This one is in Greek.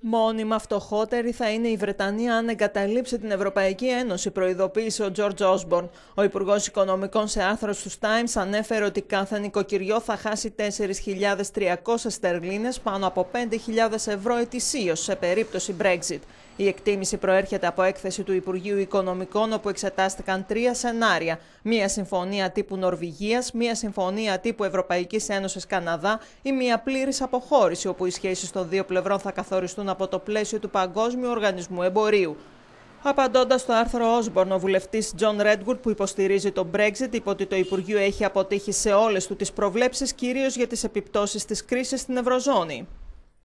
Μόνιμα φτωχότερη θα είναι η Βρετανία αν εγκαταλείψει την Ευρωπαϊκή Ένωση, προειδοποίησε ο Τζορτζ Όσμπορν. Ο Υπουργός Οικονομικών σε άρθρος του Times ανέφερε ότι κάθε νοικοκυριό θα χάσει 4.300 στερλίνες, πάνω από 5.000 ευρώ ετησίως σε περίπτωση Brexit. Η εκτίμηση προέρχεται από έκθεση του Υπουργείου Οικονομικών, όπου εξετάστηκαν τρία σενάρια. Μία συμφωνία τύπου Νορβηγίας, μία συμφωνία τύπου Ευρωπαϊκής Ένωσης Καναδά ή μία πλήρης αποχώρηση, όπου οι σχέσεις των δύο πλευρών θα καθοριστούν από το πλαίσιο του Παγκόσμιου Οργανισμού Εμπορίου. Απαντώντας στο άρθρο Όσμπορν, ο βουλευτής Τζον Ρέντγουρτ που υποστηρίζει τον Brexit είπε ότι το Υπουργείο έχει αποτύχει σε όλες του τις προβλέψεις, κυρίως για τις επιπτώσεις της κρίσης στην Ευρωζώνη.